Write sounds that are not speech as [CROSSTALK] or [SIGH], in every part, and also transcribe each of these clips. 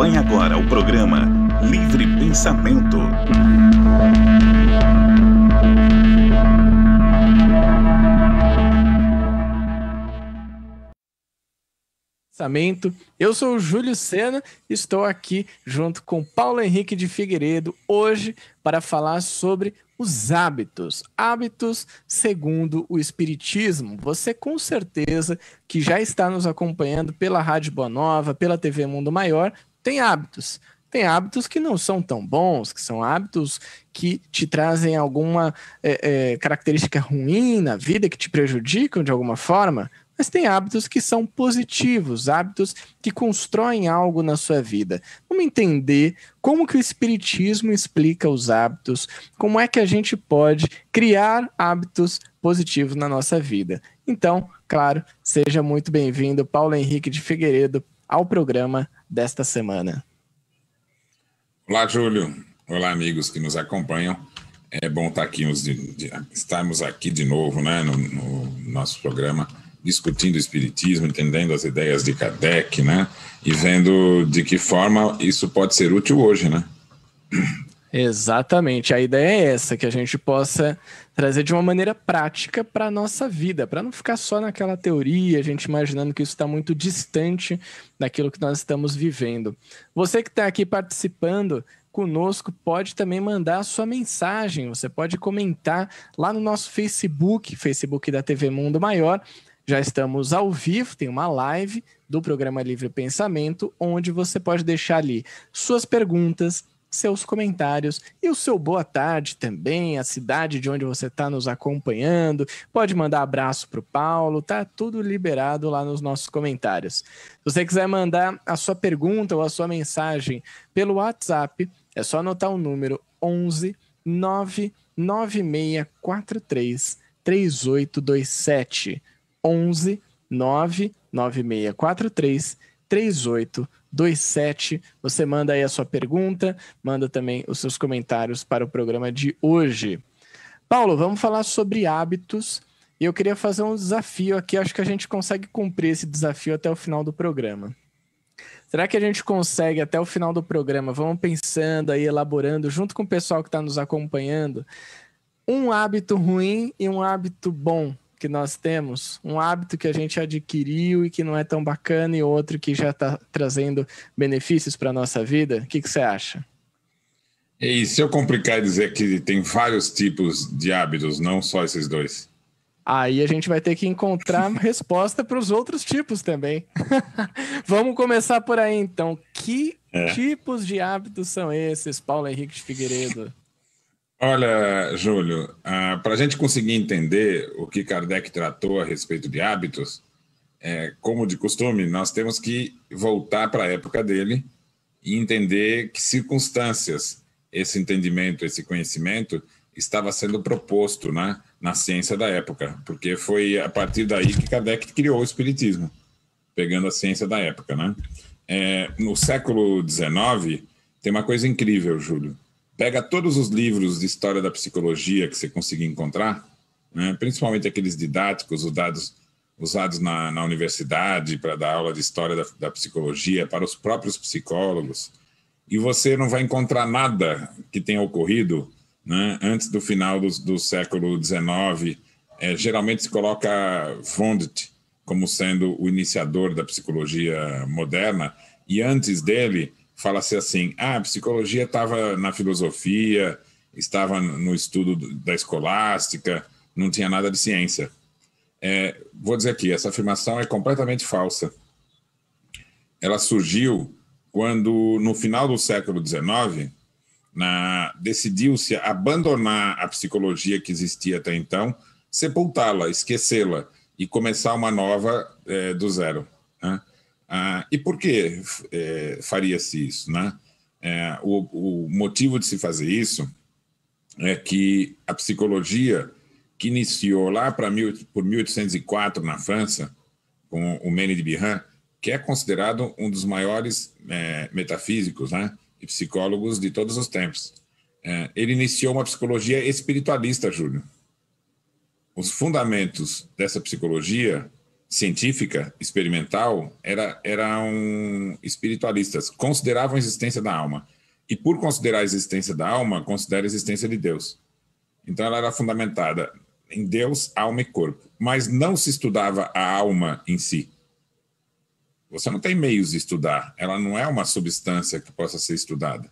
Acompanhe agora o programa Livre Pensamento. Pensamento. Eu sou o Júlio Sena, estou aqui junto com Paulo Henrique de Figueiredo hoje para falar sobre os hábitos. Hábitos segundo o Espiritismo. Você com certeza que já está nos acompanhando pela Rádio Boa Nova, pela TV Mundo Maior, tem hábitos. Tem hábitos que não são tão bons, que são hábitos que te trazem alguma é, é, característica ruim na vida, que te prejudicam de alguma forma, mas tem hábitos que são positivos, hábitos que constroem algo na sua vida. Vamos entender como que o espiritismo explica os hábitos, como é que a gente pode criar hábitos positivos na nossa vida. Então, claro, seja muito bem-vindo, Paulo Henrique de Figueiredo, ao programa desta semana. Olá, Júlio. Olá, amigos que nos acompanham. É bom estar tá aqui, estarmos aqui de novo né, no, no nosso programa, discutindo o Espiritismo, entendendo as ideias de Kardec, né? E vendo de que forma isso pode ser útil hoje, né? Exatamente. A ideia é essa, que a gente possa trazer de uma maneira prática para a nossa vida, para não ficar só naquela teoria, a gente imaginando que isso está muito distante daquilo que nós estamos vivendo. Você que está aqui participando conosco pode também mandar a sua mensagem, você pode comentar lá no nosso Facebook, Facebook da TV Mundo Maior. Já estamos ao vivo, tem uma live do programa Livre Pensamento, onde você pode deixar ali suas perguntas, seus comentários e o seu boa tarde também, a cidade de onde você está nos acompanhando. Pode mandar abraço para o Paulo, tá tudo liberado lá nos nossos comentários. Se você quiser mandar a sua pergunta ou a sua mensagem pelo WhatsApp, é só anotar o número 11 99643 3827 11 99643 3827. 27. Você manda aí a sua pergunta, manda também os seus comentários para o programa de hoje. Paulo, vamos falar sobre hábitos. E eu queria fazer um desafio aqui. Acho que a gente consegue cumprir esse desafio até o final do programa. Será que a gente consegue até o final do programa? Vamos pensando aí, elaborando, junto com o pessoal que está nos acompanhando, um hábito ruim e um hábito bom que nós temos, um hábito que a gente adquiriu e que não é tão bacana, e outro que já está trazendo benefícios para a nossa vida? O que, você acha? E se eu complicar e dizer que tem vários tipos de hábitos, não só esses dois? Aí a gente vai ter que encontrar [LAUGHS] resposta para os outros tipos também. [LAUGHS] Vamos começar por aí então. Que é. tipos de hábitos são esses, Paulo Henrique de Figueiredo? Olha, Júlio, uh, ah, para a gente conseguir entender o que Kardec tratou a respeito de hábitos, é, como de costume, nós temos que voltar para a época dele e entender que circunstâncias esse entendimento, esse conhecimento estava sendo proposto né, na ciência da época, porque foi a partir daí que Kardec criou o Espiritismo, pegando a ciência da época. Né? É, no século XIX, tem uma coisa incrível, Júlio Pega todos os livros de história da psicologia que você conseguir encontrar, né? principalmente aqueles didáticos usados, usados na, na universidade para dar aula de história da, da psicologia para os próprios psicólogos, e você não vai encontrar nada que tenha ocorrido né? antes do final do, do século XIX. É, geralmente se coloca Wundt como sendo o iniciador da psicologia moderna, e antes dele fala-se assim: ah, a psicologia estava na filosofia, estava no estudo da escolástica, não tinha nada de ciência. É, vou dizer aqui, essa afirmação é completamente falsa. Ela surgiu quando, no final do século XIX, decidiu-se abandonar a psicologia que existia até então, sepultá-la, esquecê-la e começar uma nova é, do zero. Né? Ah, e por que é, faria-se isso? Né? É, o, o, motivo de se fazer isso é que a psicologia que iniciou lá para por 1804 na França com o Mene de Biran, que é considerado um dos maiores é, metafísicos, né, e psicólogos de todos os tempos. É, ele iniciou uma psicologia espiritualista, Júlio. Os fundamentos dessa psicologia científica, experimental, era, eram espiritualistas, consideravam a existência da alma. E por considerar a existência da alma, considera a existência de Deus. Então ela era fundamentada em Deus, alma e corpo. Mas não se estudava a alma em si. Você não tem meios de estudar. Ela não é uma substância que possa ser estudada.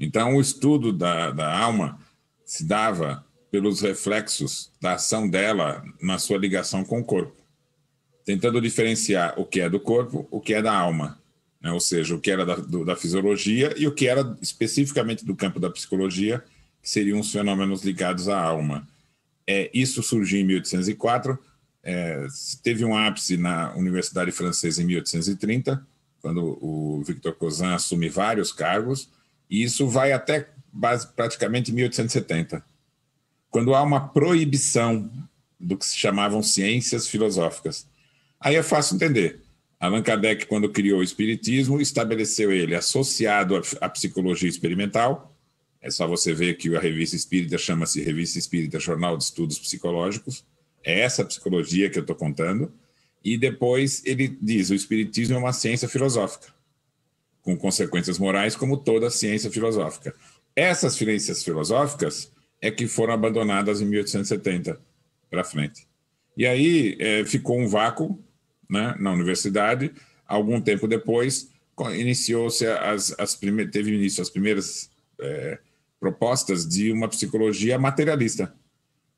Então o estudo da, da alma se dava pelos reflexos da ação dela na sua ligação com o corpo tentando diferenciar o que é do corpo, o que é da alma, né? ou seja, o que era da, do, da fisiologia e o que era especificamente do campo da psicologia, que seriam os fenômenos ligados à alma. É, isso surgiu em 1804, é, teve um ápice na Universidade Francesa em 1830, quando o Victor Cousin assume vários cargos, e isso vai até base, praticamente 1870, quando há uma proibição do que se chamavam ciências filosóficas. Aí é fácil entender. Allan Kardec, quando criou o Espiritismo, estabeleceu ele associado à psicologia experimental. É só você ver que a revista espírita chama-se Revista Espírita Jornal de Estudos Psicológicos. É essa psicologia que eu estou contando. E depois ele diz: o Espiritismo é uma ciência filosófica, com consequências morais, como toda ciência filosófica. Essas ciências filosóficas é que foram abandonadas em 1870 para frente. E aí é, ficou um vácuo né, na universidade. Algum tempo depois, iniciou-se as, as primeiras, teve início as primeiras é, propostas de uma psicologia materialista,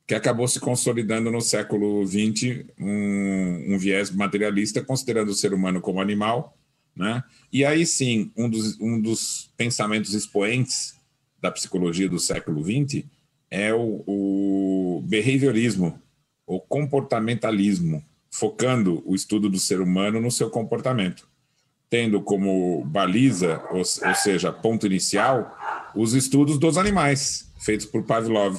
que acabou se consolidando no século XX um, um viés materialista, considerando o ser humano como animal, né? E aí sim, um dos, um dos pensamentos expoentes da psicologia do século XX é o, o behaviorismo, o comportamentalismo, focando o estudo do ser humano no seu comportamento, tendo como baliza, ou, ou seja, ponto inicial, os estudos dos animais, feitos por Pavlov,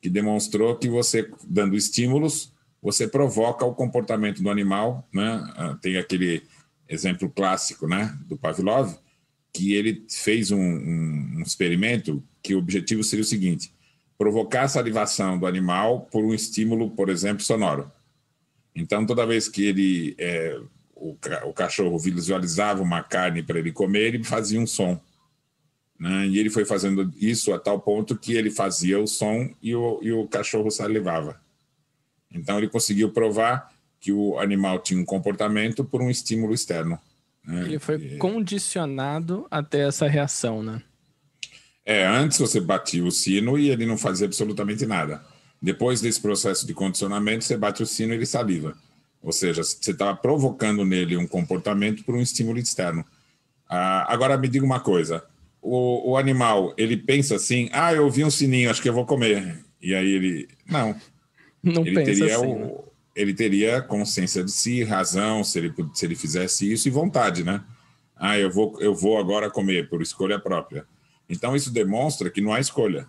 que demonstrou que você, dando estímulos, você provoca o comportamento do animal, né? Ah, tem aquele exemplo clássico, né, do Pavlov, que ele fez um, um, um, experimento que o objetivo seria o seguinte: provocar a salivação do animal por um estímulo, por exemplo, sonoro. Então, toda vez que ele é, o, o, cachorro visualizava uma carne para ele comer, ele fazia um som. Né? E ele foi fazendo isso a tal ponto que ele fazia o som e o, e o cachorro salivava. Então, ele conseguiu provar que o animal tinha um comportamento por um estímulo externo. Né? Ele foi e... condicionado até essa reação, né? É, antes você batia o sino e ele não fazia absolutamente nada. Depois desse processo de condicionamento, você bate o sino e ele saliva. Ou seja, você está provocando nele um comportamento por um estímulo externo. Ah, agora me diga uma coisa: o, o, animal ele pensa assim, ah, eu ouvi um sininho, acho que eu vou comer. E aí ele. Não. Não ele pensa teria assim, o, né? Ele teria consciência de si, razão, se ele, se ele fizesse isso, e vontade, né? Ah, eu vou, eu vou agora comer, por escolha própria. Então, isso demonstra que não há escolha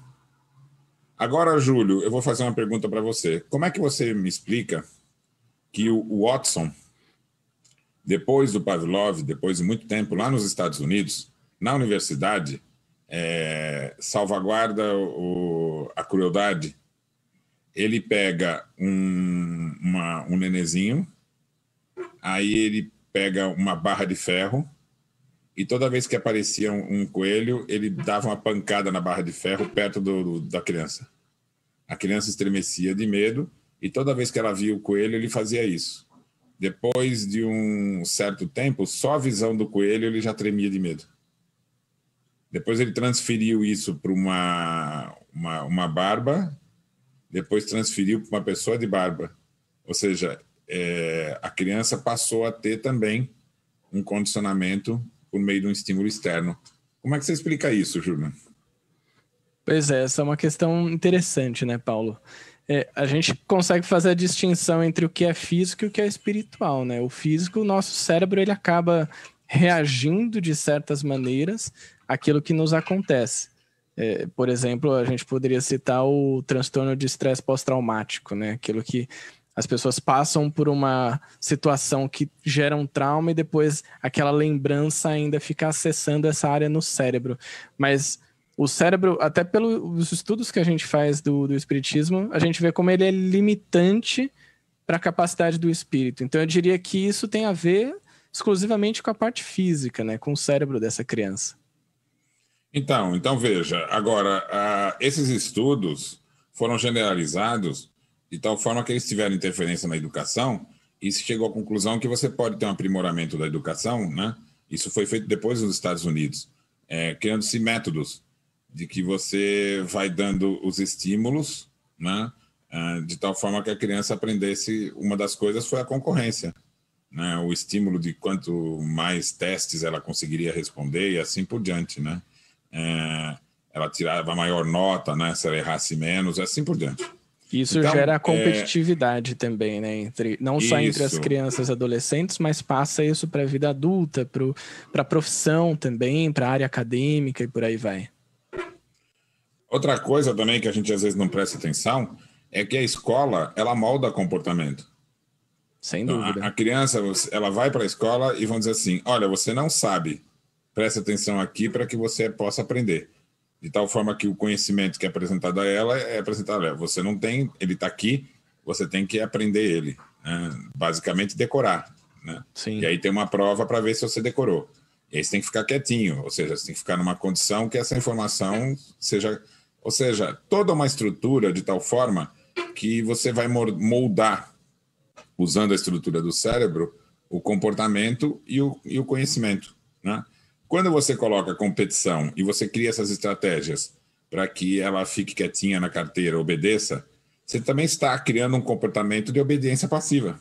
Agora, Júlio, eu vou fazer uma pergunta para você. Como é que você me explica que o Watson, depois do Pavlov, depois de muito tempo, lá nos Estados Unidos, na universidade, é, salvaguarda o, a crueldade. Ele pega um, uma, um nenezinho, aí ele pega uma barra de ferro e toda vez que aparecia um, um, coelho, ele dava uma pancada na barra de ferro perto do, do, da criança. A criança estremecia de medo e toda vez que ela via o coelho, ele fazia isso. Depois de um certo tempo, só a visão do coelho ele já tremia de medo. Depois ele transferiu isso para uma, uma, uma barba, depois transferiu para uma pessoa de barba. Ou seja, é, a criança passou a ter também um condicionamento por meio de um estímulo externo. Como é que você explica isso, Júlio? Pois é, essa é uma questão interessante, né, Paulo? É, a gente consegue fazer a distinção entre o que é físico e o que é espiritual, né? O físico, o nosso cérebro, ele acaba reagindo de certas maneiras àquilo que nos acontece. É, por exemplo, a gente poderia citar o transtorno de estresse pós-traumático, né? Aquilo que as pessoas passam por uma situação que gera um trauma e depois aquela lembrança ainda fica acessando essa área no cérebro. Mas o cérebro, até pelos estudos que a gente faz do, do espiritismo, a gente vê como ele é limitante para a capacidade do espírito. Então eu diria que isso tem a ver exclusivamente com a parte física, né, com o cérebro dessa criança. Então, então veja, agora, uh, esses estudos foram generalizados de então, tal forma que eles tiveram interferência na educação e se chegou à conclusão que você pode ter um aprimoramento da educação, né? Isso foi feito depois nos Estados Unidos, é, criando-se métodos de que você vai dando os estímulos, né? É, de tal forma que a criança aprendesse. Uma das coisas foi a concorrência, né? O estímulo de quanto mais testes ela conseguiria responder e assim por diante, né? É, ela tirava maior nota, né? Se ela errasse menos, assim por diante. Isso então, gera é, competitividade é... também, né? Entre, não só isso. entre as crianças e adolescentes, mas passa isso para a vida adulta, para a profissão também, para a área acadêmica e por aí vai. Outra coisa também que a gente às vezes não presta atenção é que a escola ela molda comportamento. Sem então, dúvida. A, a, criança ela vai para a escola e vão dizer assim: olha, você não sabe, presta atenção aqui para que você possa aprender de tal forma que o conhecimento que é apresentado a ela é apresentado a Você não tem, ele está aqui, você tem que aprender ele, né? basicamente decorar. Né? Sim. E aí tem uma prova para ver se você decorou. E aí você tem que ficar quietinho, ou seja, você tem que ficar numa condição que essa informação seja. Ou seja, toda uma estrutura de tal forma que você vai moldar, usando a estrutura do cérebro, o comportamento e o, e o conhecimento. Né? Quando você coloca competição e você cria essas estratégias para que ela fique quietinha na carteira, obedeça, você também está criando um comportamento de obediência passiva.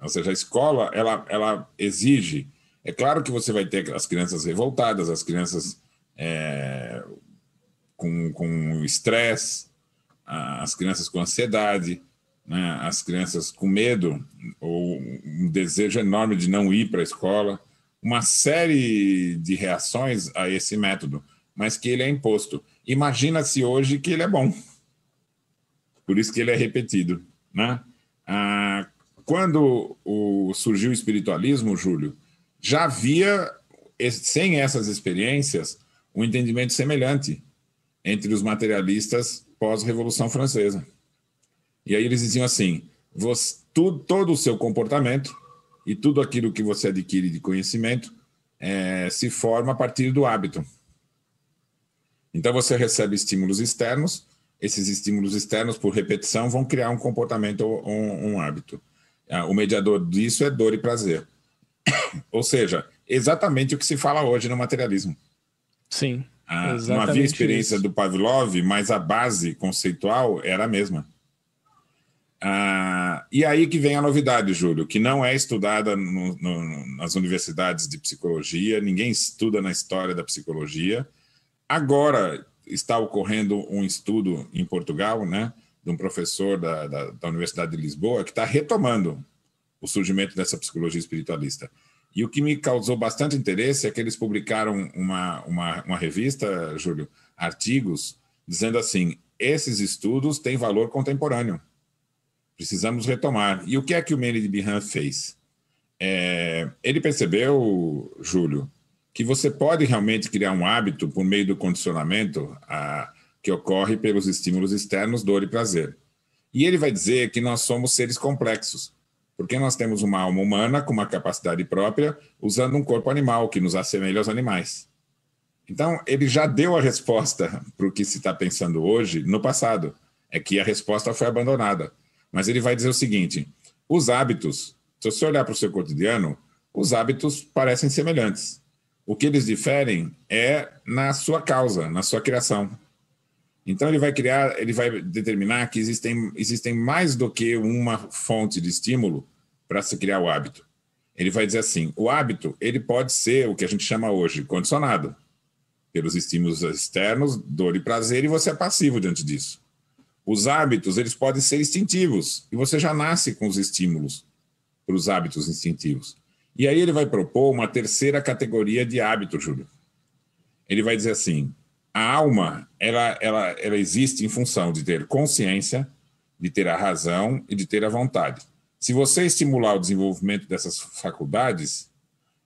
Ou seja, a escola ela, ela exige. É claro que você vai ter as crianças revoltadas, as crianças é, com, com estresse, as crianças com ansiedade, né? as crianças com medo ou um desejo enorme de não ir para a escola uma série de reações a esse método, mas que ele é imposto. Imagina-se hoje que ele é bom, por isso que ele é repetido. Né? Ah, quando o, surgiu o espiritualismo, Júlio, já havia, sem essas experiências, um entendimento semelhante entre os materialistas pós-Revolução Francesa. E aí eles diziam assim: você, tu, todo o seu comportamento e tudo aquilo que você adquire de conhecimento é, se forma a partir do hábito. Então você recebe estímulos externos, esses estímulos externos, por repetição, vão criar um comportamento ou um, um hábito. É, o mediador disso é dor e prazer. [COUGHS] Ou seja, exatamente o que se fala hoje no materialismo. Sim. Ah, não havia experiência isso. do Pavlov, mas a base conceitual era a mesma. Ah, e aí que vem a novidade, Júlio, que não é estudada no, no, nas universidades de psicologia, ninguém estuda na história da psicologia. Agora está ocorrendo um estudo em Portugal, né, de um professor da, da, da Universidade de Lisboa, que está retomando o surgimento dessa psicologia espiritualista. E o que me causou bastante interesse é que eles publicaram uma, uma, uma revista, Júlio, artigos, dizendo assim: esses estudos têm valor contemporâneo Precisamos retomar. E o que é que o Manny de Birhan fez? É, ele percebeu, Júlio, que você pode realmente criar um hábito por meio do condicionamento a, que ocorre pelos estímulos externos, dor e prazer. E ele vai dizer que nós somos seres complexos, porque nós temos uma alma humana com uma capacidade própria, usando um corpo animal que nos assemelha aos animais. Então, ele já deu a resposta [LAUGHS] para o que se está pensando hoje no passado. É que a resposta foi abandonada. Mas ele vai dizer o seguinte: os hábitos, se você olhar para o seu cotidiano, os hábitos parecem semelhantes. O que eles diferem é na sua causa, na sua criação. Então ele vai criar, ele vai determinar que existem, existem mais do que uma fonte de estímulo para se criar o hábito. Ele vai dizer assim: o hábito ele pode ser o que a gente chama hoje condicionado pelos estímulos externos, dor e prazer, e você é passivo diante disso. Os hábitos, eles podem ser instintivos, e você já nasce com os estímulos para os hábitos instintivos. E aí ele vai propor uma terceira categoria de hábito, Júlio. Ele vai dizer assim: a alma, ela, ela, ela existe em função de ter consciência, de ter a razão e de ter a vontade. Se você estimular o desenvolvimento dessas faculdades,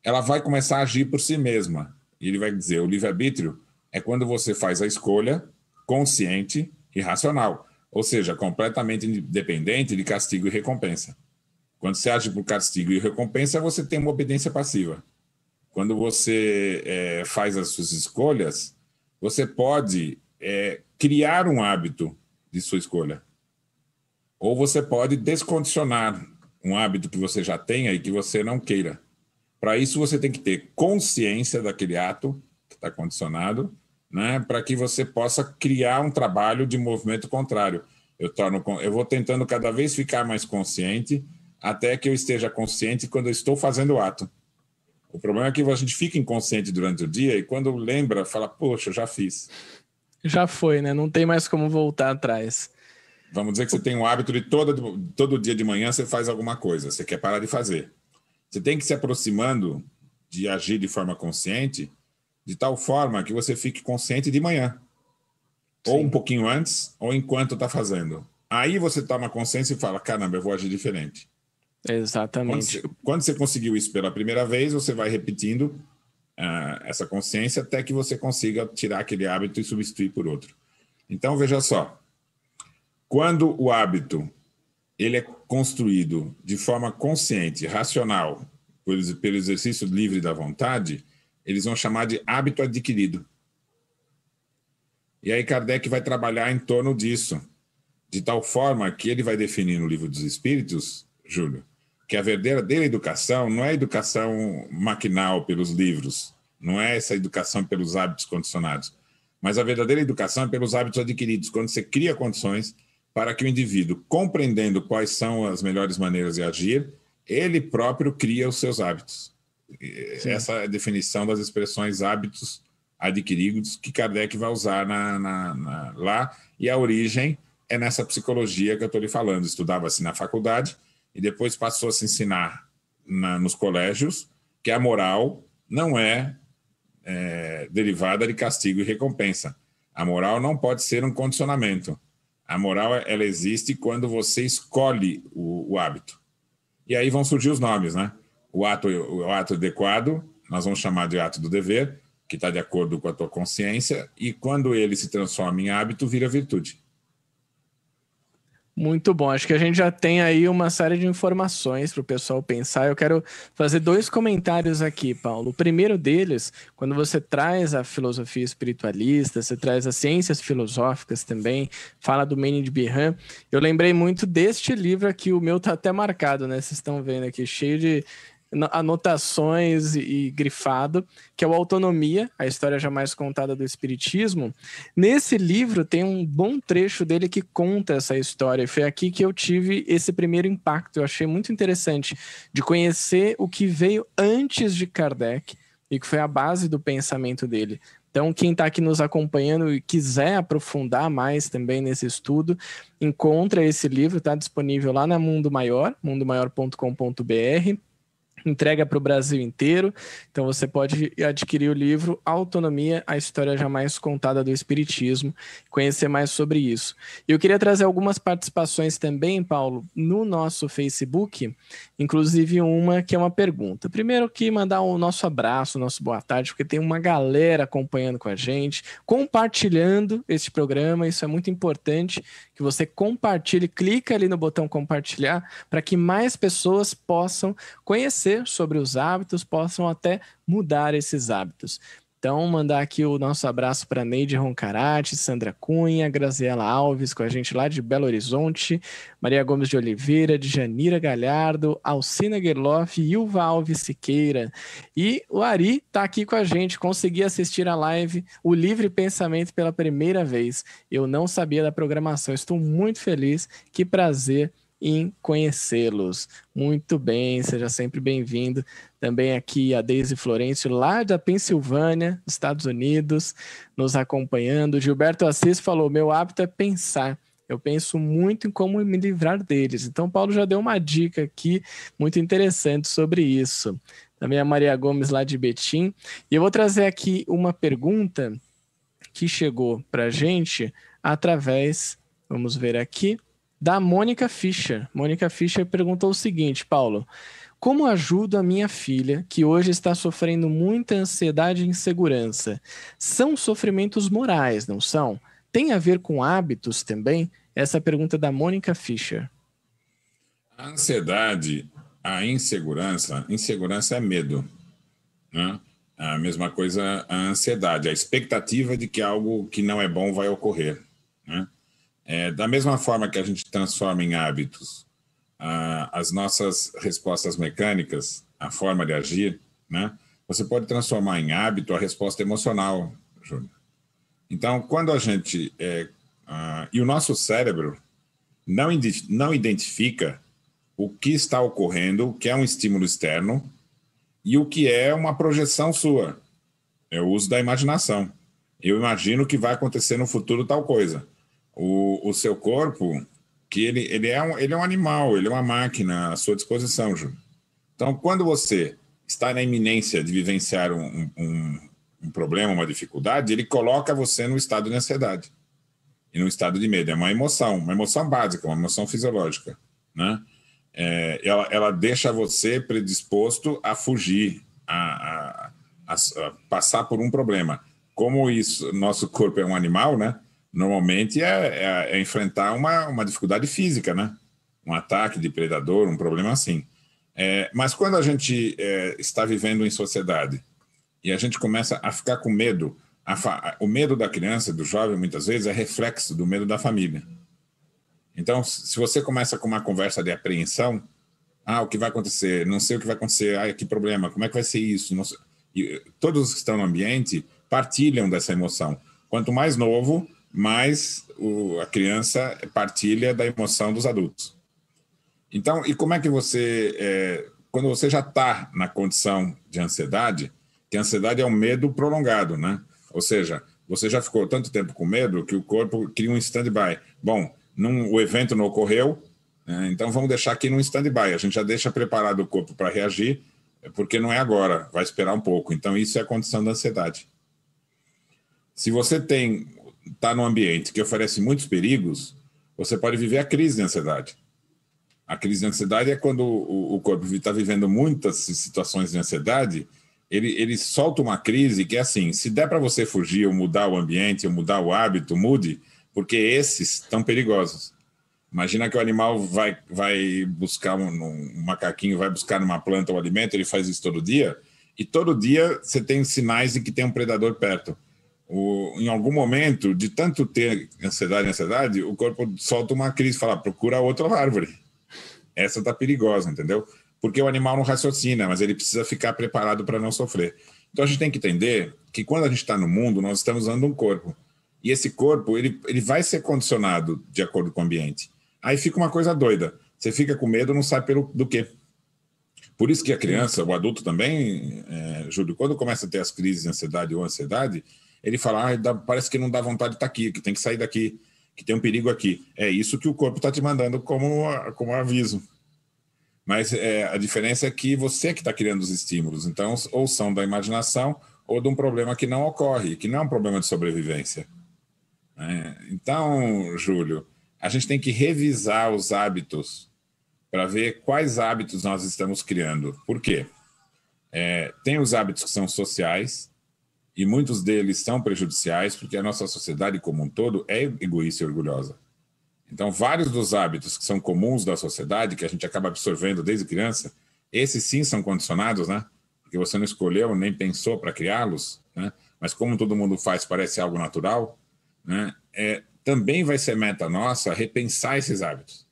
ela vai começar a agir por si mesma. E ele vai dizer: o livre-arbítrio é quando você faz a escolha consciente irracional, ou seja, completamente independente de castigo e recompensa. Quando você age por castigo e recompensa, você tem uma obediência passiva. Quando você é, faz as suas escolhas, você pode é, criar um hábito de sua escolha. Ou você pode descondicionar um hábito que você já tenha e que você não queira. Para isso, você tem que ter consciência daquele ato que está condicionado né, para que você possa criar um trabalho de movimento contrário. Eu, torno, eu vou tentando cada vez ficar mais consciente, até que eu esteja consciente quando eu estou fazendo o ato. O problema é que a gente fica inconsciente durante o dia e quando lembra, fala, poxa, já fiz. Já foi, né? Não tem mais como voltar atrás. Vamos dizer que você tem o hábito de todo, todo dia de manhã você faz alguma coisa, você quer parar de fazer. Você tem que se aproximando de agir de forma consciente de tal forma que você fique consciente de manhã, Sim. ou um pouquinho antes, ou enquanto está fazendo. Aí você toma consciência e fala: caramba, eu vou agir diferente. Exatamente. Quando você, quando você conseguiu isso pela primeira vez, você vai repetindo uh, essa consciência até que você consiga tirar aquele hábito e substituir por outro. Então, veja só: quando o hábito ele é construído de forma consciente, racional, pelo exercício livre da vontade, eles vão chamar de hábito adquirido. E aí Kardec vai trabalhar em torno disso, de tal forma que ele vai definir no Livro dos Espíritos, Júlio, que a verdadeira é educação não é a educação maquinal pelos livros, não é essa educação pelos hábitos condicionados, mas a verdadeira educação é pelos hábitos adquiridos, quando você cria condições para que o indivíduo, compreendendo quais são as melhores maneiras de agir, ele próprio cria os seus hábitos. Sim. essa definição das expressões hábitos adquiridos que Kardec vai usar na, na, na, lá, e a origem é nessa psicologia que eu estou lhe falando. Estudava-se na faculdade e depois passou a se ensinar nos colégios que a moral não é, é derivada de castigo e recompensa. A moral não pode ser um condicionamento. A moral ela existe quando você escolhe o, o hábito. E aí vão surgir os nomes, né? o ato, o ato adequado, nós vamos chamar de ato do dever, que está de acordo com a tua consciência, e quando ele se transforma em hábito, vira virtude. Muito bom. Acho que a gente já tem aí uma série de informações para o pessoal pensar. Eu quero fazer dois comentários aqui, Paulo. O primeiro deles, quando você traz a filosofia espiritualista, você traz as ciências filosóficas também, fala do Menin de Birhan. Eu lembrei muito deste livro aqui, o meu está até marcado, né? Vocês estão vendo aqui, cheio de anotações e, grifado, que é o Autonomia, a história jamais contada do Espiritismo. Nesse livro tem um bom trecho dele que conta essa história. foi aqui que eu tive esse primeiro impacto. Eu achei muito interessante de conhecer o que veio antes de Kardec e que foi a base do pensamento dele. Então, quem está aqui nos acompanhando e quiser aprofundar mais também nesse estudo, encontra esse livro, está disponível lá na Mundo Maior, mundomaior.com.br entrega para o Brasil inteiro. Então você pode adquirir o livro Autonomia, a história jamais contada do Espiritismo, conhecer mais sobre isso. Eu queria trazer algumas participações também, Paulo, no nosso Facebook, inclusive uma que é uma pergunta. Primeiro que mandar o nosso abraço, o nosso boa tarde, porque tem uma galera acompanhando com a gente, compartilhando este programa, isso é muito importante que você compartilhe, clica ali no botão compartilhar para que mais pessoas possam conhecer sobre os hábitos, possam até mudar esses hábitos. Então, mandar aqui o nosso abraço para Neide Roncarati, Sandra Cunha, Graziela Alves, com a gente lá de Belo Horizonte, Maria Gomes de Oliveira, de Janira Galhardo, Alcina Gerloff, Ilva Alves Siqueira. E o Ari está aqui com a gente, consegui assistir a live O Livre Pensamento pela primeira vez. Eu não sabia da programação, estou muito feliz, que prazer em conhecê-los. Muito bem, seja sempre bem-vindo. Também aqui a Deise Florencio, lá da Pensilvânia, Estados Unidos, nos acompanhando. Gilberto Assis falou: meu hábito é pensar. Eu penso muito em como me livrar deles. Então, Paulo já deu uma dica aqui muito interessante sobre isso. Também a Maria Gomes, lá de Betim. E eu vou trazer aqui uma pergunta que chegou para a gente através, vamos ver aqui, da Mônica Fischer. Mônica Fischer perguntou o seguinte, Paulo: Como ajudo a minha filha, que hoje está sofrendo muita ansiedade e insegurança? São sofrimentos morais, não são? Tem a ver com hábitos também? Essa é pergunta da Mônica Fischer. A ansiedade, a insegurança, insegurança é medo, né? É a mesma coisa a ansiedade, a expectativa de que algo que não é bom vai ocorrer, né? É, da mesma forma que a gente transforma em hábitos ah, as nossas respostas mecânicas, a forma de agir, né? Você pode transformar em hábito a resposta emocional, Júnior. Então, quando a gente é, ah, e o nosso cérebro não, não identifica o que está ocorrendo, o que é um estímulo externo e o que é uma projeção sua. É o uso da imaginação. Eu imagino que vai acontecer no futuro tal coisa o, o seu corpo, que ele, ele, é um, ele é um animal, ele é uma máquina à sua disposição, Ju. Então, quando você está na iminência de vivenciar um, um, um problema, uma dificuldade, ele coloca você no estado de ansiedade e no estado de medo. É uma emoção, uma emoção básica, uma emoção fisiológica, né? É, ela, ela deixa você predisposto a fugir, a, a, a, a, passar por um problema. Como isso, nosso corpo é um animal, né? normalmente é, é, é, enfrentar uma, uma dificuldade física, né? Um ataque de predador, um problema assim. É, mas quando a gente é, está vivendo em sociedade e a gente começa a ficar com medo, a, o medo da criança, do jovem, muitas vezes, é reflexo do medo da família. Então, se você começa com uma conversa de apreensão, ah, o que vai acontecer? Não sei o que vai acontecer, ah, que problema, como é que vai ser isso? E todos que estão no ambiente partilham dessa emoção. Quanto mais novo, mas o, a criança partilha da emoção dos adultos. Então, e como é que você, é, quando você já está na condição de ansiedade, que a ansiedade é um medo prolongado, né? Ou seja, você já ficou tanto tempo com medo que o corpo cria um stand-by. Bom, o evento não ocorreu, né? então vamos deixar aqui num stand-by. A gente já deixa preparado o corpo para reagir, é, porque não é agora, vai esperar um pouco. Então, isso é a condição da ansiedade. Se você tem está num ambiente que oferece muitos perigos, você pode viver a crise de ansiedade. A crise de ansiedade é quando o, o corpo está vivendo muitas situações de ansiedade, ele, ele solta uma crise que é assim: se der para você fugir ou mudar o ambiente, ou mudar o hábito, mude, porque esses estão perigosos. Imagina que o animal vai, vai buscar, um, um macaquinho vai buscar numa planta o um alimento, ele faz isso todo dia, e todo dia você tem sinais de que tem um predador perto. O, em algum momento, de tanto ter ansiedade, ansiedade, o corpo solta uma crise, fala, procura outra árvore. Essa tá perigosa, entendeu? Porque o animal não raciocina, mas ele precisa ficar preparado para não sofrer. Então a gente tem que entender que quando a gente está no mundo, nós estamos usando um corpo. E esse corpo, ele, ele vai ser condicionado de acordo com o ambiente. Aí fica uma coisa doida. Você fica com medo, não sabe pelo, do quê. Por isso que a criança, o adulto também, é, Júlio, quando começa a ter as crises de ansiedade ou ansiedade, ele fala, ah, dá, parece que não dá vontade de estar tá aqui, que tem que sair daqui, que tem um perigo aqui. É isso que o corpo está te mandando como, como aviso. Mas é, a diferença é que você que está criando os estímulos, então, ou são da imaginação ou de um problema que não ocorre, que não é um problema de sobrevivência. É, então, Júlio, a gente tem que revisar os hábitos para ver quais hábitos nós estamos criando. Por quê? É, tem os hábitos que são sociais, e muitos deles são prejudiciais porque a nossa sociedade como um todo é egoísta e orgulhosa. Então, vários dos hábitos que são comuns da sociedade, que a gente acaba absorvendo desde criança, esses sim são condicionados, né? Porque você não escolheu nem pensou para criá-los, né? Mas como todo mundo faz, parece algo natural, né? É, também vai ser meta nossa repensar esses hábitos,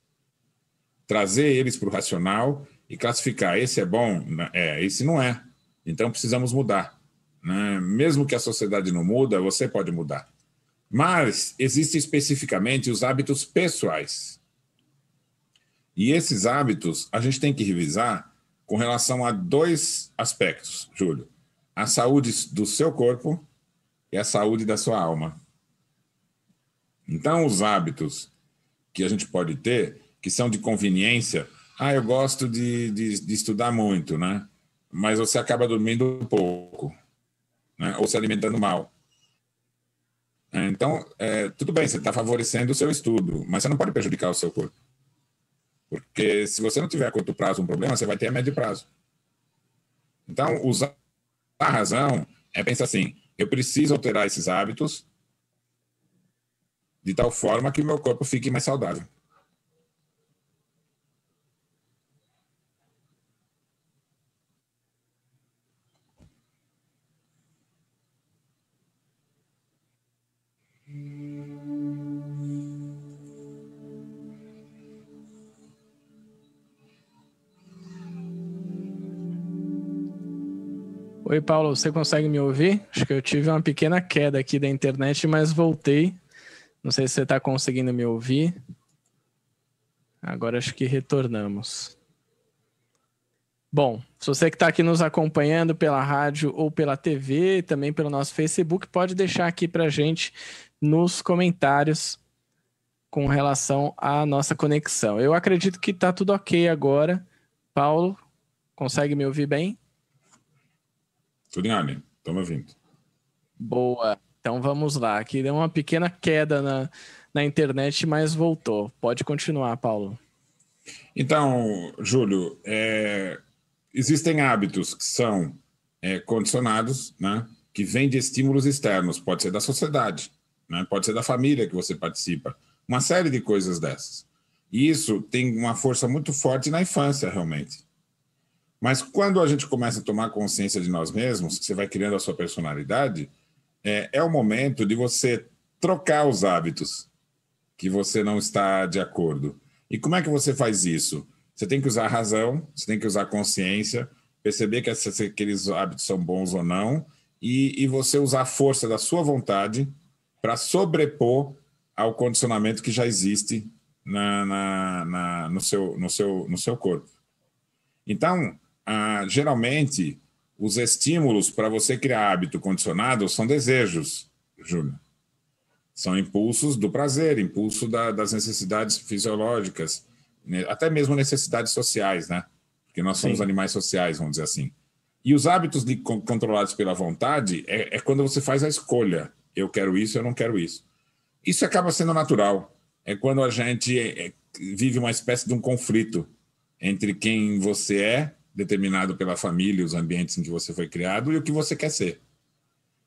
trazer eles para o racional e classificar: esse é bom, né? é, esse não é. Então, precisamos mudar. Né? Mesmo que a sociedade não muda, você pode mudar. Mas existem especificamente os hábitos pessoais. E esses hábitos a gente tem que revisar com relação a dois aspectos, Júlio: a saúde do seu corpo e a saúde da sua alma. Então, os hábitos que a gente pode ter, que são de conveniência, ah, eu gosto de, de, de estudar muito, né? Mas você acaba dormindo pouco né? ou se alimentando mal. É, então, é, tudo bem, você está favorecendo o seu estudo, mas você não pode prejudicar o seu corpo. Porque se você não tiver a curto prazo um problema, você vai ter a médio prazo. Então, usar a razão é pensar assim: eu preciso alterar esses hábitos de tal forma que o meu corpo fique mais saudável. Oi, Paulo, você consegue me ouvir? Acho que eu tive uma pequena queda aqui da internet, mas voltei. Não sei se você está conseguindo me ouvir. Agora acho que retornamos. Bom, se você que está aqui nos acompanhando pela rádio ou pela TV, também pelo nosso Facebook, pode deixar aqui para gente nos comentários com relação à nossa conexão. Eu acredito que está tudo ok agora. Paulo, consegue me ouvir bem? Tudo em ordem, estamos ouvindo. Boa, então vamos lá. Aqui deu uma pequena queda na, na internet, mas voltou. Pode continuar, Paulo. Então, Júlio, é, existem hábitos que são é, condicionados, né, que vêm de estímulos externos, pode ser da sociedade, né, pode ser da família que você participa, uma série de coisas dessas. E isso tem uma força muito forte na infância, realmente. Mas quando a gente começa a tomar consciência de nós mesmos, que você vai criando a sua personalidade, é, é o momento de você trocar os hábitos que você não está de acordo. E como é que você faz isso? Você tem que usar a razão, você tem que usar a consciência, perceber que esses, aqueles hábitos são bons ou não, e, e você usar a força da sua vontade para sobrepor ao condicionamento que já existe na, na, na, no, seu, no, seu, no seu corpo. Então, ah, geralmente, os estímulos para você criar hábito condicionado são desejos, Júlia. São impulsos do prazer, impulso da, das necessidades fisiológicas, né, até mesmo necessidades sociais, né? Porque nós somos Sim. animais sociais, vamos dizer assim. E os hábitos de, controlados pela vontade é, é quando você faz a escolha. Eu quero isso, eu não quero isso. Isso acaba sendo natural. É quando a gente é, é, vive uma espécie de um conflito entre quem você é determinado pela família, os ambientes em que você foi criado e o que você quer ser.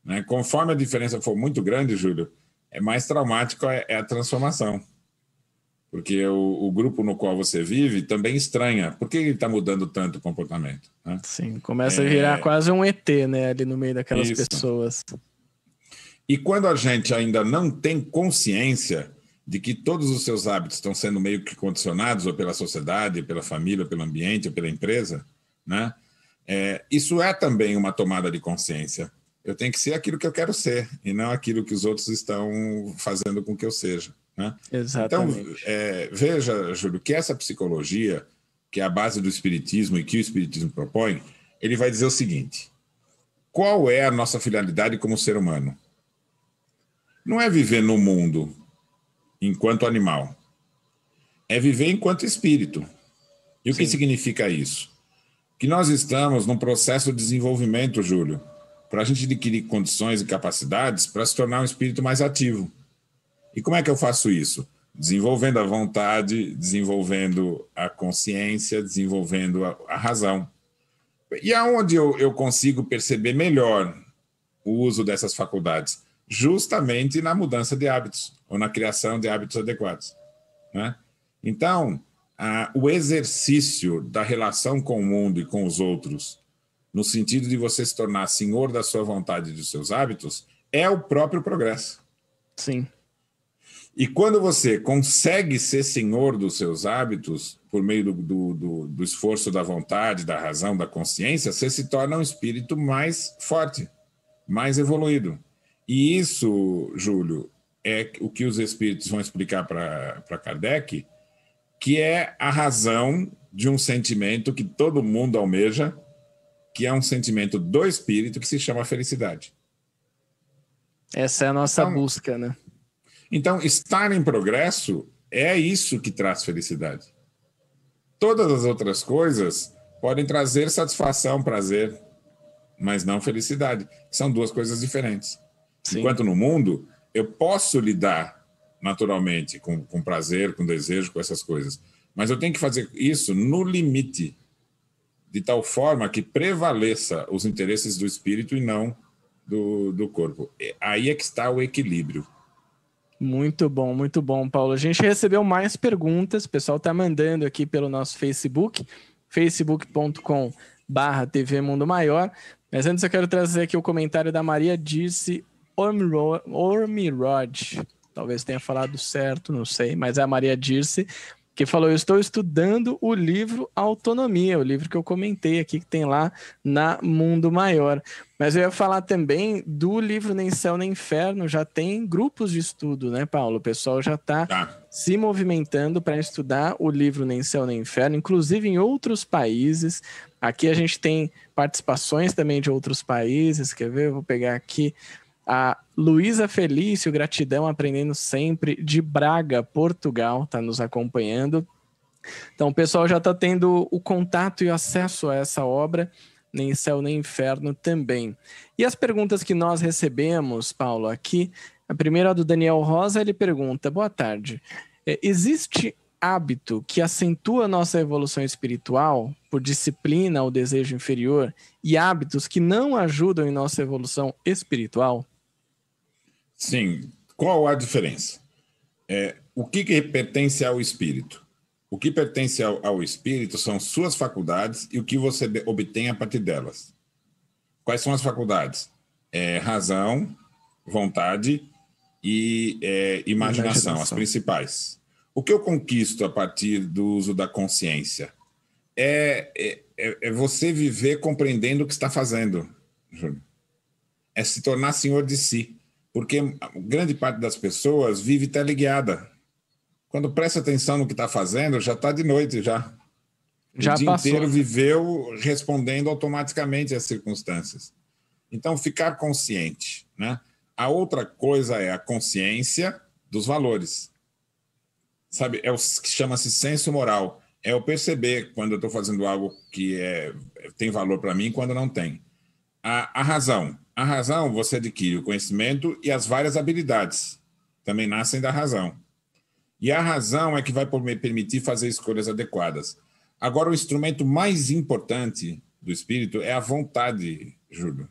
Né? Conforme a diferença for muito grande, Júlio, é mais traumático é, é a transformação. Porque o, o, grupo no qual você vive também estranha. Por que ele está mudando tanto o comportamento? Né? Sim, começa é... a virar quase um ET né, ali no meio daquelas Isso. pessoas. E quando a gente ainda não tem consciência de que todos os seus hábitos estão sendo meio que condicionados ou pela sociedade, pela família, ou pelo ambiente, ou pela empresa, né? É, isso é também uma tomada de consciência. Eu tenho que ser aquilo que eu quero ser e não aquilo que os outros estão fazendo com que eu seja. Né? Então, Exatamente. Então, é, veja, Júlio, que essa psicologia, que é a base do Espiritismo e que o Espiritismo propõe, ele vai dizer o seguinte: qual é a nossa finalidade como ser humano? Não é viver no mundo enquanto animal, é viver enquanto espírito. E o que significa isso? que nós estamos num processo de desenvolvimento, Júlio, para a gente adquirir condições e capacidades para se tornar um espírito mais ativo. E como é que eu faço isso? Desenvolvendo a vontade, desenvolvendo a consciência, desenvolvendo a, a razão. E aonde eu, eu consigo perceber melhor o uso dessas faculdades? Justamente na mudança de hábitos ou na criação de hábitos adequados. Né? Então, ah, o exercício da relação com o mundo e com os outros, no sentido de você se tornar senhor da sua vontade e dos seus hábitos, é o próprio progresso. Sim. E quando você consegue ser senhor dos seus hábitos, por meio do, do, do, do esforço da vontade, da razão, da consciência, você se torna um espírito mais forte, mais evoluído. E isso, Júlio, é o que os espíritos vão explicar para Kardec que é a razão de um sentimento que todo mundo almeja, que é um sentimento do espírito que se chama felicidade. Essa é a nossa então, busca, né? Então, estar em progresso é isso que traz felicidade. Todas as outras coisas podem trazer satisfação, prazer, mas não felicidade. São duas coisas diferentes. Sim. Enquanto no mundo, eu posso lidar naturalmente, com, com prazer, com desejo, com essas coisas. Mas eu tenho que fazer isso no limite, de tal forma que prevaleça os interesses do espírito e não do, do corpo. É, aí é que está o equilíbrio. Muito bom, muito bom, Paulo. A gente recebeu mais perguntas, o pessoal está mandando aqui pelo nosso Facebook, facebook.com barra TV Mundo Maior. Mas antes eu quero trazer aqui o comentário da Maria Disse Ormirod talvez tenha falado certo, não sei, mas é a Maria Dirce, que falou: Eu estou estudando o livro Autonomia, o livro que eu comentei aqui, que tem lá na Mundo Maior. Mas eu ia falar também do livro Nem Céu Nem Inferno, já tem grupos de estudo, né, Paulo? O pessoal já está tá. se movimentando para estudar o livro Nem Céu Nem Inferno, inclusive em outros países. Aqui a gente tem participações também de outros países, quer ver? Eu vou pegar aqui a Luísa Felício, gratidão, aprendendo sempre, de Braga, Portugal, está nos acompanhando. Então, o pessoal já está tendo o contato e o acesso a essa obra, nem céu nem inferno também. E as perguntas que nós recebemos, Paulo, aqui, a primeira é do Daniel Rosa, ele pergunta: boa tarde. É, existe hábito que acentua nossa evolução espiritual por disciplina ao desejo inferior e hábitos que não ajudam em nossa evolução espiritual? Sim. Qual a diferença? É, o que, que pertence ao espírito? O que pertence ao, ao espírito são suas faculdades e o que você obtém a partir delas. Quais são as faculdades? É, razão, vontade e é, imaginação, imaginação, as principais. O que eu conquisto a partir do uso da consciência? É, é, é, é você viver compreendendo o que está fazendo, É se tornar senhor de si. Porque grande parte das pessoas vive teleguiada. Quando presta atenção no que está fazendo, já está de noite já. Já o dia passou. inteiro viveu respondendo automaticamente às circunstâncias. Então, ficar consciente. Né? A outra coisa é a consciência dos valores. Sabe, é o que chama-se senso moral. É eu perceber quando eu estou fazendo algo que é, tem valor para mim e quando não tem. A, a razão. A razão você adquire o conhecimento e as várias habilidades, também nascem da razão. E a razão é que vai permitir fazer escolhas adequadas. Agora, o instrumento mais importante do espírito é a vontade, Júlio.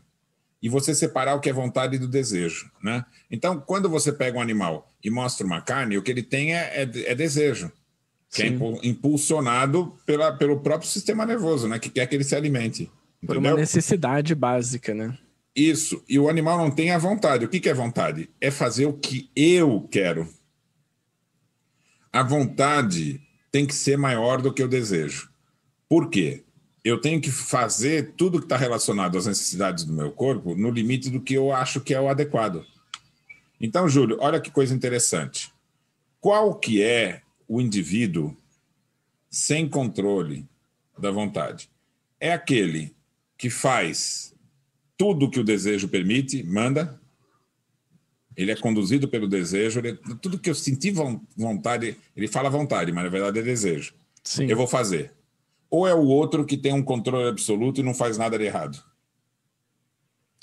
E você separar o que é vontade do desejo. Né? Então, quando você pega um animal e mostra uma carne, o que ele tem é, é, é desejo, que é Sim. é impulsionado pela, pelo próprio sistema nervoso, né? que quer que ele se alimente. Entendeu? Por uma necessidade básica, né? Isso. E o animal não tem a vontade. O que, que é vontade? É fazer o que eu quero. A vontade tem que ser maior do que o desejo. Por quê? Eu tenho que fazer tudo que está relacionado às necessidades do meu corpo no limite do que eu acho que é o adequado. Então, Júlio, olha que coisa interessante. Qual que é o indivíduo sem controle da vontade? É aquele que faz tudo que o desejo permite, manda. Ele é conduzido pelo desejo. Ele, é tudo que eu senti vontade, ele fala vontade, mas na verdade é desejo. Sim. Eu vou fazer. Ou é o outro que tem um controle absoluto e não faz nada de errado.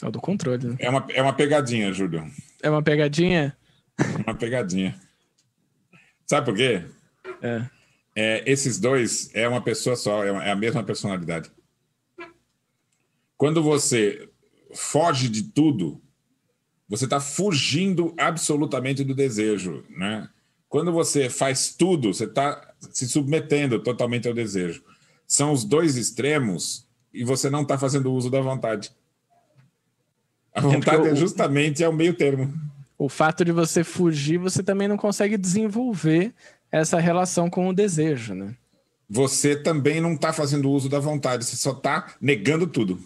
É o do controle. Né? É, uma, é uma pegadinha, Júlio. É uma pegadinha? É uma pegadinha. Sabe por quê? É. é. esses dois é uma pessoa só, é, uma, é a mesma personalidade. Quando você foge de tudo, você está fugindo absolutamente do desejo, né? Quando você faz tudo, você está se submetendo totalmente ao desejo. São os dois extremos e você não está fazendo uso da vontade. A é vontade é, é justamente o, é o meio termo. O fato de você fugir, você também não consegue desenvolver essa relação com o desejo, né? Você também não está fazendo uso da vontade, você só está negando tudo.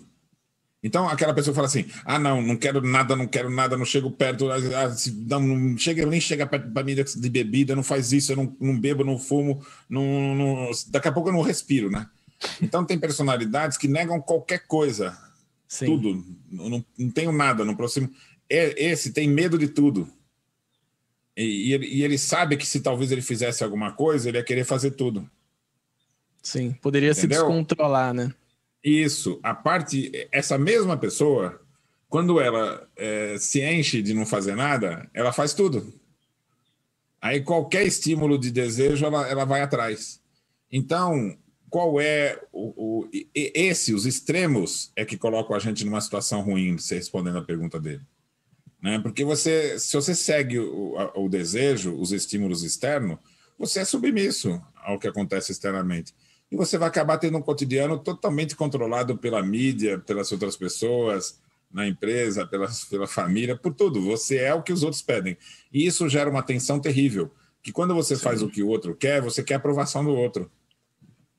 Então, aquela pessoa fala assim: ah, não, não quero nada, não quero nada, não chego perto, ah, ah, não, não chega, nem chega perto da mídia de bebida, não faz isso, eu não, não bebo, não fumo, não, não, daqui a pouco eu não respiro, né? Então, tem personalidades que negam qualquer coisa, Sim. tudo, não, não tenho nada, não próximo. Esse tem medo de tudo. E, e, ele, e ele sabe que se talvez ele fizesse alguma coisa, ele ia querer fazer tudo. Sim, poderia Entendeu? se descontrolar, né? Isso, a parte, essa mesma pessoa, quando ela é, se enche de não fazer nada, ela faz tudo. Aí qualquer estímulo de desejo ela, ela vai atrás. Então, qual é o, o esse, os extremos é que colocam a gente numa situação ruim, se respondendo a pergunta dele. Né? Porque você, se você segue o, o desejo, os estímulos externos, você é submisso ao que acontece externamente e você vai acabar tendo um cotidiano totalmente controlado pela mídia, pelas outras pessoas, na empresa, pela, pela família, por tudo. Você é o que os outros pedem. E isso gera uma tensão terrível, que quando você Sim. faz o que o outro quer, você quer a aprovação do outro.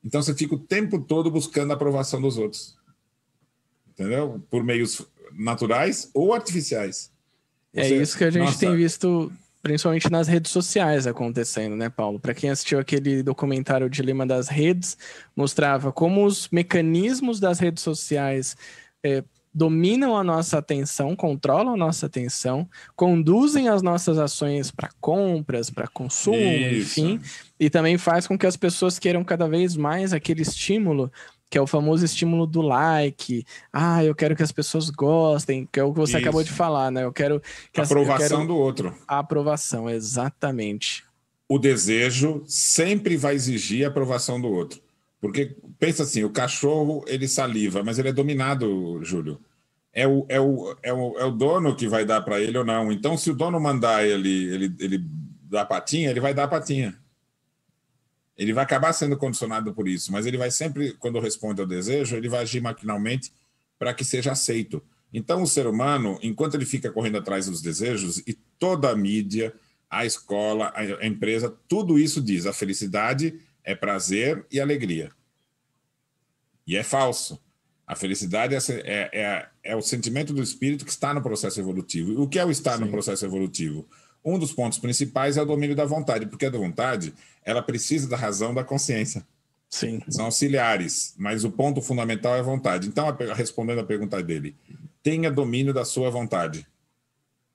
Então você fica o tempo todo buscando a aprovação dos outros. Entendeu? Por meios naturais ou artificiais. É você, é isso que a gente nossa, tem visto principalmente nas redes sociais acontecendo, né, Paulo? Para quem assistiu aquele documentário Dilema das Redes, mostrava como os mecanismos das redes sociais é, dominam a nossa atenção, controlam a nossa atenção, conduzem as nossas ações para compras, para consumo, Isso. enfim, e também faz com que as pessoas queiram cada vez mais aquele estímulo que é o famoso estímulo do like. Ah, eu quero que as pessoas gostem, que é o que você Isso. acabou de falar, né? Eu quero que a aprovação as, quero... do outro. A aprovação, exatamente. O desejo sempre vai exigir a aprovação do outro. Porque pensa assim, o cachorro ele saliva, mas ele é dominado, Júlio. É o, é o, é o, é o dono que vai dar para ele ou não. Então, se o dono mandar ele, ele, ele dar patinha, ele vai dar patinha ele vai acabar sendo condicionado por isso, mas ele vai sempre, quando responde ao desejo, ele vai agir maquinalmente para que seja aceito. Então, o ser humano, enquanto ele fica correndo atrás dos desejos, e toda a mídia, a escola, a empresa, tudo isso diz: a felicidade é prazer e alegria. E é falso. A felicidade é, é, é, é o sentimento do espírito que está no processo evolutivo. O que é o estar Sim. no processo evolutivo? Um dos pontos principais é o domínio da vontade, porque a vontade ela precisa da razão da consciência. Sim. São auxiliares, mas o ponto fundamental é a vontade. Então, respondendo a pergunta dele, tenha domínio da sua vontade.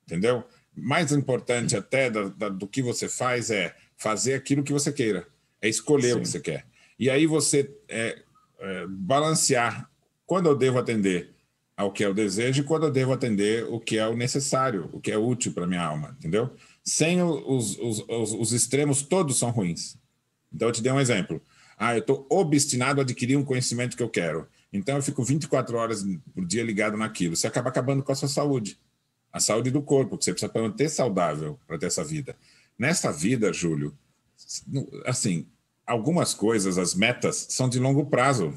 Entendeu? Mais importante até da, da, do que você faz é fazer aquilo que você queira, é escolher Sim. o que você quer. E aí você é, é, balancear quando eu devo atender ao que eu desejo e quando eu devo atender o que é o necessário, o que é útil para minha alma, entendeu? Sem os, os, os, os, extremos, todos são ruins. Então, eu te dei um exemplo. Ah, eu estou obstinado a adquirir um conhecimento que eu quero. Então, eu fico 24 horas por dia ligado naquilo. Você acaba acabando com a sua saúde, a saúde do corpo, que você precisa para manter saudável, para ter essa vida. nessa vida, Júlio, assim, algumas coisas, as metas, são de longo prazo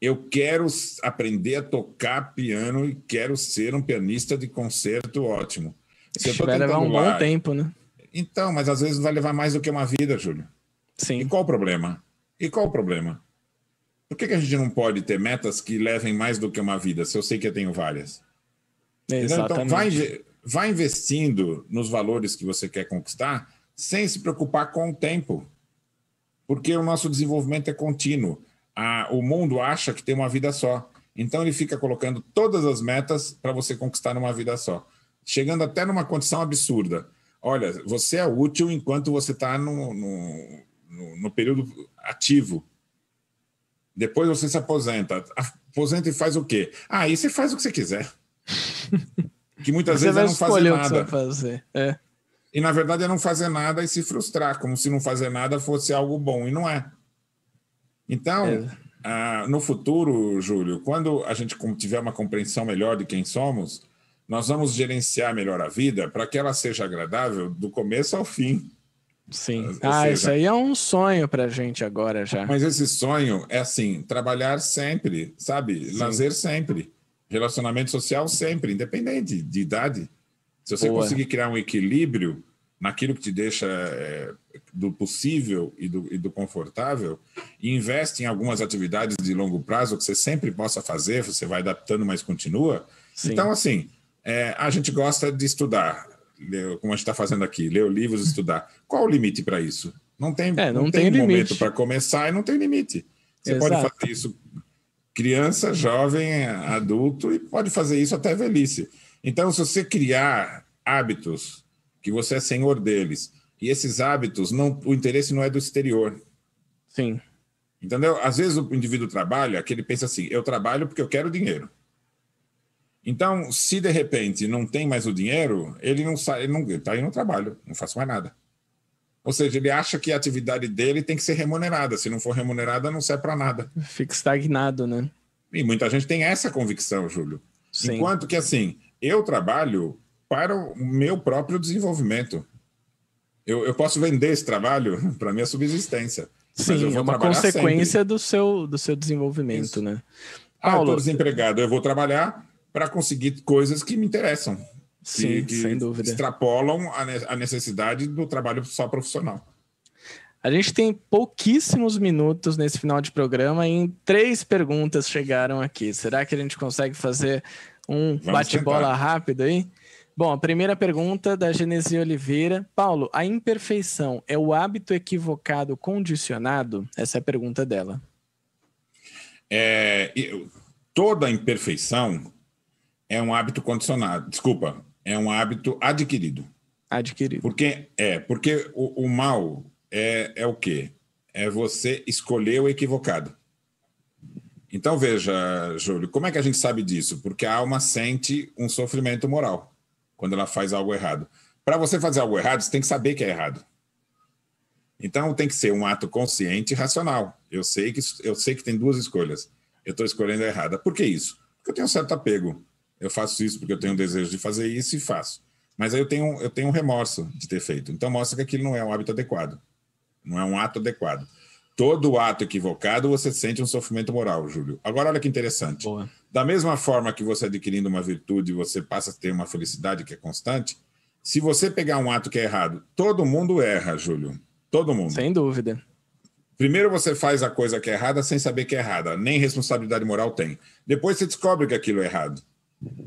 eu quero aprender a tocar piano e quero ser um pianista de concerto ótimo. Se vai levar um lá, bom tempo, né? Então, mas às vezes vai levar mais do que uma vida, Júlio. Sim. E qual o problema? E qual o problema? Por que, que a gente não pode ter metas que levem mais do que uma vida, se eu sei que eu tenho várias? Então, Exatamente. Então, vai, vai investindo nos valores que você quer conquistar sem se preocupar com o tempo. Porque o nosso desenvolvimento é contínuo a, o mundo acha que tem uma vida só. Então ele fica colocando todas as metas para você conquistar uma vida só, chegando até numa condição absurda. Olha, você é útil enquanto você está no, no, no, no período ativo. Depois você se aposenta. Aposenta e faz o quê? Ah, aí você faz o que você quiser. [LAUGHS] que muitas você vezes é não faz nada. fazer. É. E na verdade é não fazer nada e se frustrar, como se não fazer nada fosse algo bom, e não é. Então, é. ah, no futuro, Júlio, quando a gente tiver uma compreensão melhor de quem somos, nós vamos gerenciar melhor a vida para que ela seja agradável do começo ao fim. Sim. Ou ah, seja, isso aí é um sonho para a gente agora já. Mas esse sonho é assim, trabalhar sempre, sabe? Sim. Lazer sempre, relacionamento social sempre, independente de idade. Se você Boa. conseguir criar um equilíbrio naquilo que te deixa é, do possível e do, e do confortável e investe em algumas atividades de longo prazo que você sempre possa fazer, você vai adaptando, mas continua. Sim. Então, assim, é, a gente gosta de estudar, como a gente está fazendo aqui, ler livros, estudar. Qual o limite para isso? Não tem, é, não, não tem, tem momento para começar e não tem limite. Você Exato. pode fazer isso criança, jovem, adulto e pode fazer isso até velhice. Então, se você criar hábitos que você é senhor deles e esses hábitos, não, o interesse não é do exterior. Sim. Entendeu? Às vezes o indivíduo trabalha, que ele pensa assim: eu trabalho porque eu quero dinheiro. Então, se de repente não tem mais o dinheiro, ele não sai, ele não está aí no trabalho, não faço mais nada. Ou seja, ele acha que a atividade dele tem que ser remunerada. Se não for remunerada, não serve para nada. Fica estagnado, né? E muita gente tem essa convicção, Júlio. Sim. Enquanto que, assim, eu trabalho para o meu próprio desenvolvimento. Eu, eu posso vender esse trabalho [LAUGHS] para minha subsistência. Sim, é uma consequência do seu, do seu desenvolvimento, Isso. né? Ah, Paulo, eu estou desempregado, eu vou trabalhar para conseguir coisas que me interessam. Sim, que, que sem dúvida. Extrapolam a necessidade do trabalho só profissional. A gente tem pouquíssimos minutos nesse final de programa e em três perguntas chegaram aqui. Será que a gente consegue fazer um bate-bola rápido aí? Bom, a primeira pergunta da Genesi Oliveira. Paulo, a imperfeição é o hábito equivocado condicionado? Essa é a pergunta dela. É, toda imperfeição é um hábito condicionado. Desculpa, é um hábito adquirido. Adquirido. Porque, é, porque o, o mal é, é o quê? É você escolher o equivocado. Então, veja, Júlio, como é que a gente sabe disso? Porque a alma sente um sofrimento moral quando ela faz algo errado. Para você fazer algo errado, você tem que saber que é errado. Então tem que ser um ato consciente e racional. Eu sei que eu sei que tem duas escolhas. Eu estou escolhendo a errada. Por que isso? Porque eu tenho um certo apego. Eu faço isso porque eu tenho um desejo de fazer isso e faço. Mas aí eu tenho eu tenho um remorso de ter feito. Então mostra que aquilo não é um hábito adequado. Não é um ato adequado. Todo ato equivocado você sente um sofrimento moral, Júlio. Agora, olha que interessante. Boa. Da mesma forma que você adquirindo uma virtude, você passa a ter uma felicidade que é constante. Se você pegar um ato que é errado, todo mundo erra, Júlio. Todo mundo. Sem dúvida. Primeiro você faz a coisa que é errada sem saber que é errada, nem responsabilidade moral tem. Depois você descobre que aquilo é errado.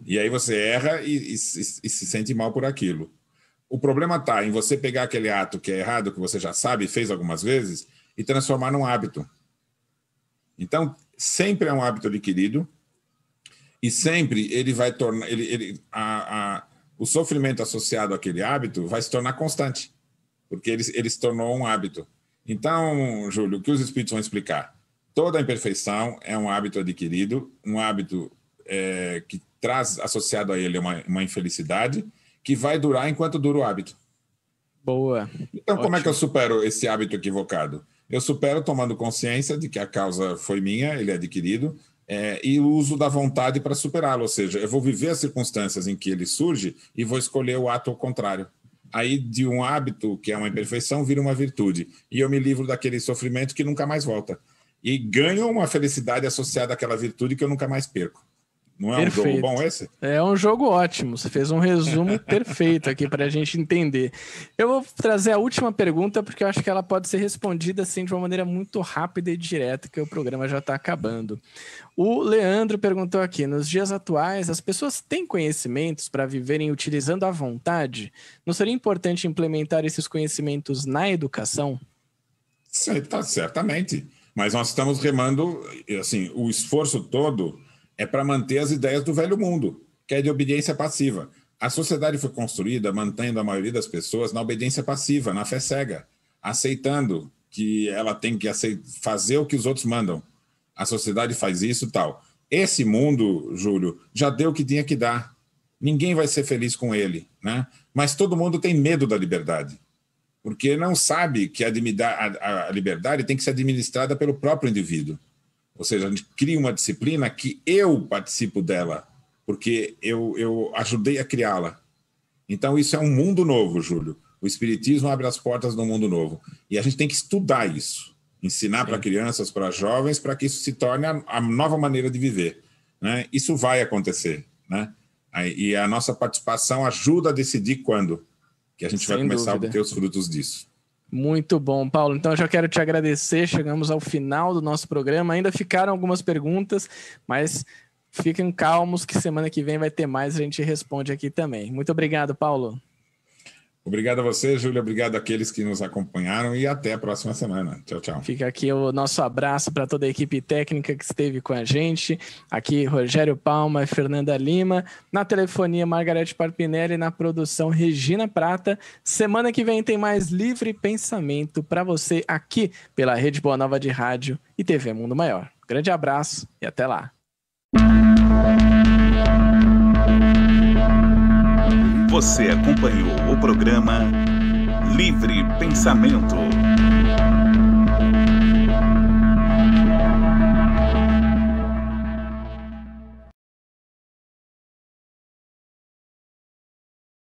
E aí você erra e, e, e se sente mal por aquilo. O problema está em você pegar aquele ato que é errado, que você já sabe e fez algumas vezes, e transformar num hábito. Então, sempre é um hábito adquirido e sempre ele vai tornar ele, ele a, a, o sofrimento associado àquele hábito vai se tornar constante, porque ele, ele se tornou um hábito. Então, Júlio, o que os espíritos vão explicar? Toda imperfeição é um hábito adquirido, um hábito é, que traz associado a ele uma, uma infelicidade que vai durar enquanto dura o hábito. Boa. Então, Ótimo. como é que eu supero esse hábito equivocado? Eu supero tomando consciência de que a causa foi minha, ele é adquirido, é, e o uso da vontade para superá-lo. Ou seja, eu vou viver as circunstâncias em que ele surge e vou escolher o ato ao contrário. Aí, de um hábito que é uma imperfeição, vira uma virtude. E eu me livro daquele sofrimento que nunca mais volta. E ganho uma felicidade associada àquela virtude que eu nunca mais perco. Não é perfeito. um jogo bom esse? É um jogo ótimo. Você fez um resumo [LAUGHS] perfeito aqui para a gente entender. Eu vou trazer a última pergunta, porque eu acho que ela pode ser respondida assim de uma maneira muito rápida e direta, que o programa já está acabando. O Leandro perguntou aqui: nos dias atuais, as pessoas têm conhecimentos para viverem utilizando à vontade? Não seria importante implementar esses conhecimentos na educação? Certa, tá, certamente. Mas nós estamos remando, assim, o esforço todo é para manter as ideias do velho mundo, que é de obediência passiva. A sociedade foi construída mantendo a maioria das pessoas na obediência passiva, na fé cega, aceitando que ela tem que fazer o que os outros mandam. A sociedade faz isso tal. Esse mundo, Júlio, já deu o que tinha que dar. Ninguém vai ser feliz com ele, né? Mas todo mundo tem medo da liberdade, porque não sabe que a liberdade tem que ser administrada pelo próprio indivíduo. Ou seja, a gente cria uma disciplina que eu participo dela, porque eu, eu ajudei a criá-la. Então, isso é um mundo novo, Júlio. O Espiritismo abre as portas do mundo novo. E a gente tem que estudar isso, ensinar para crianças, para jovens, para que isso se torne a, a nova maneira de viver. Né? Isso vai acontecer. Né? E a nossa participação ajuda a decidir quando que a gente Sem vai começar dúvida. a obter os frutos disso. Muito bom, Paulo. Então, eu já quero te agradecer. Chegamos ao final do nosso programa. Ainda ficaram algumas perguntas, mas fiquem calmos que semana que vem vai ter mais. A gente responde aqui também. Muito obrigado, Paulo. Obrigado a você, Júlio. Obrigado àqueles que nos acompanharam e até a próxima semana. Tchau, tchau. Fica aqui o nosso abraço para toda a equipe técnica que esteve com a gente. Aqui, Rogério Palma, Fernanda Lima. Na telefonia, Margarete Parpinelli. Na produção, Regina Prata. Semana que vem tem mais Livre Pensamento para você aqui pela Rede Boa Nova de Rádio e TV Mundo Maior. Grande abraço e até lá. Você acompanhou o programa Livre Pensamento.